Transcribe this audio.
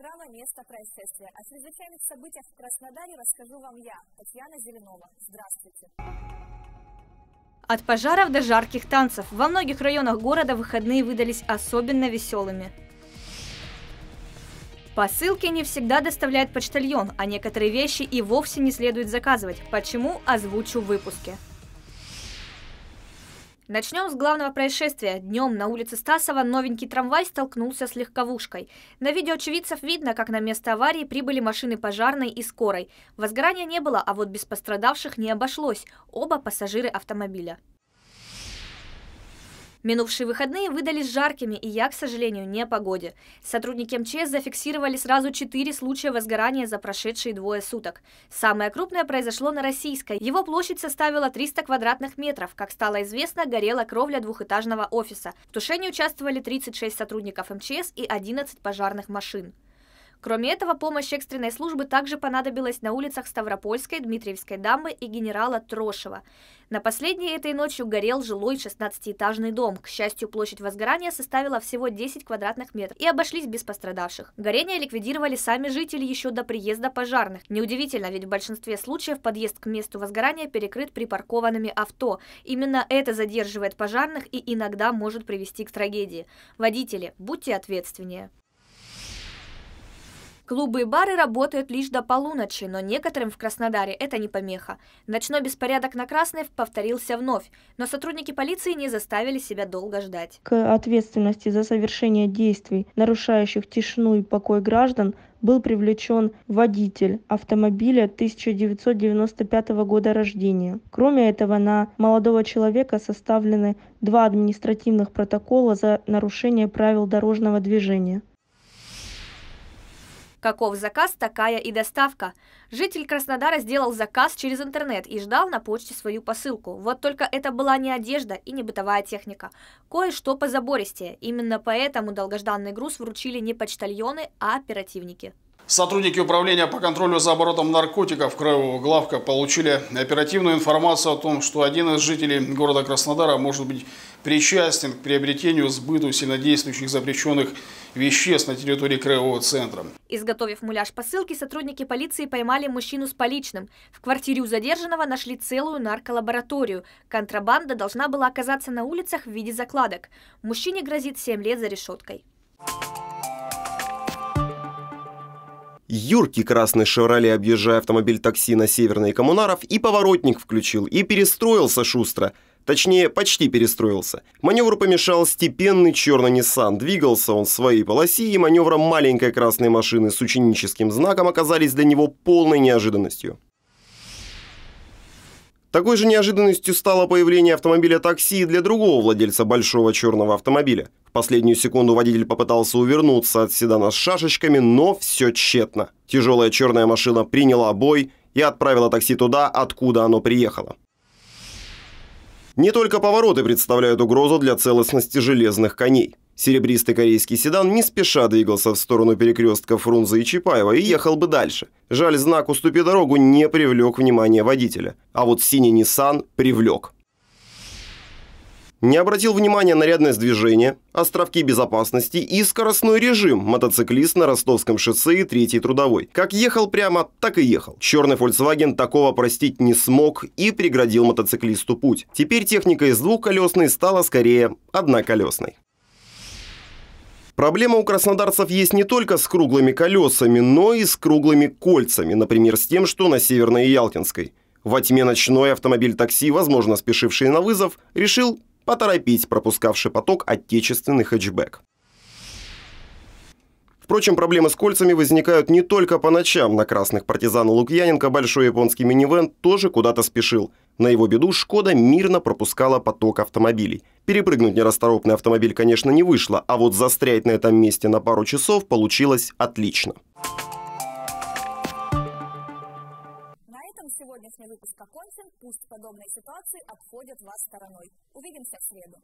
программа «Место происшествия». О чрезвычайных событиях в Краснодаре расскажу вам я, Татьяна Зеленова. Здравствуйте. От пожаров до жарких танцев. Во многих районах города выходные выдались особенно веселыми. Посылки не всегда доставляет почтальон, а некоторые вещи и вовсе не следует заказывать. Почему, озвучу в выпуске. Начнем с главного происшествия. Днем на улице Стасова новенький трамвай столкнулся с легковушкой. На видео очевидцев видно, как на место аварии прибыли машины пожарной и скорой. Возгорания не было, а вот без пострадавших не обошлось. Оба пассажиры автомобиля. Минувшие выходные выдались жаркими, и я, к сожалению, не о погоде. Сотрудники МЧС зафиксировали сразу четыре случая возгорания за прошедшие двое суток. Самое крупное произошло на Российской. Его площадь составила 300 квадратных метров. Как стало известно, горела кровля двухэтажного офиса. В тушении участвовали 36 сотрудников МЧС и 11 пожарных машин. Кроме этого, помощь экстренной службы также понадобилась на улицах Ставропольской, Дмитриевской дамбы и генерала Трошева. На последней этой ночью горел жилой 16-этажный дом. К счастью, площадь возгорания составила всего 10 квадратных метров и обошлись без пострадавших. Горение ликвидировали сами жители еще до приезда пожарных. Неудивительно, ведь в большинстве случаев подъезд к месту возгорания перекрыт припаркованными авто. Именно это задерживает пожарных и иногда может привести к трагедии. Водители, будьте ответственнее. Клубы и бары работают лишь до полуночи, но некоторым в Краснодаре это не помеха. Ночной беспорядок на Красной повторился вновь, но сотрудники полиции не заставили себя долго ждать. К ответственности за совершение действий, нарушающих тишину и покой граждан, был привлечен водитель автомобиля 1995 года рождения. Кроме этого, на молодого человека составлены два административных протокола за нарушение правил дорожного движения. Каков заказ, такая и доставка. Житель Краснодара сделал заказ через интернет и ждал на почте свою посылку. Вот только это была не одежда и не бытовая техника. Кое-что позабористее. Именно поэтому долгожданный груз вручили не почтальоны, а оперативники. Сотрудники управления по контролю за оборотом наркотиков Краевого главка получили оперативную информацию о том, что один из жителей города Краснодара может быть причастен к приобретению, сбыту сильнодействующих запрещенных веществ на территории Краевого центра. Изготовив муляж посылки, сотрудники полиции поймали мужчину с поличным. В квартире у задержанного нашли целую нарколабораторию. Контрабанда должна была оказаться на улицах в виде закладок. Мужчине грозит 7 лет за решеткой. Юрки красный «Шевроле», объезжая автомобиль такси на Северные Коммунаров, и поворотник включил, и перестроился шустро. Точнее, почти перестроился. Маневру помешал степенный черный Nissan. Двигался он в своей полосе, и маневром маленькой красной машины с ученическим знаком оказались для него полной неожиданностью. Такой же неожиданностью стало появление автомобиля такси для другого владельца большого черного автомобиля. В последнюю секунду водитель попытался увернуться от седана с шашечками, но все тщетно. Тяжелая черная машина приняла бой и отправила такси туда, откуда оно приехало. Не только повороты представляют угрозу для целостности железных коней. Серебристый корейский седан не спеша двигался в сторону перекрестка Фрунзе и Чапаева и ехал бы дальше. Жаль, знак «Уступи дорогу» не привлек внимание водителя. А вот синий Nissan привлек. Не обратил внимания на рядное движение, островки безопасности и скоростной режим мотоциклист на Ростовском шоссе и Третьей трудовой. Как ехал прямо, так и ехал. Черный Volkswagen такого простить не смог и преградил мотоциклисту путь. Теперь техника из двухколесной стала скорее одноколесной. Проблема у краснодарцев есть не только с круглыми колесами, но и с круглыми кольцами, например, с тем, что на Северной Ялтинской. Во тьме ночной автомобиль такси, возможно, спешивший на вызов, решил поторопить пропускавший поток отечественный хэтчбэк. Впрочем, проблемы с кольцами возникают не только по ночам. На красных партизан Лукьяненко большой японский минивэн тоже куда-то спешил. На его беду «Шкода» мирно пропускала поток автомобилей. Перепрыгнуть нерасторопный автомобиль, конечно, не вышло, а вот застрять на этом месте на пару часов получилось отлично. На этом сегодняшний выпуск окончен. Пусть подобные ситуации обходят вас стороной. Увидимся в среду.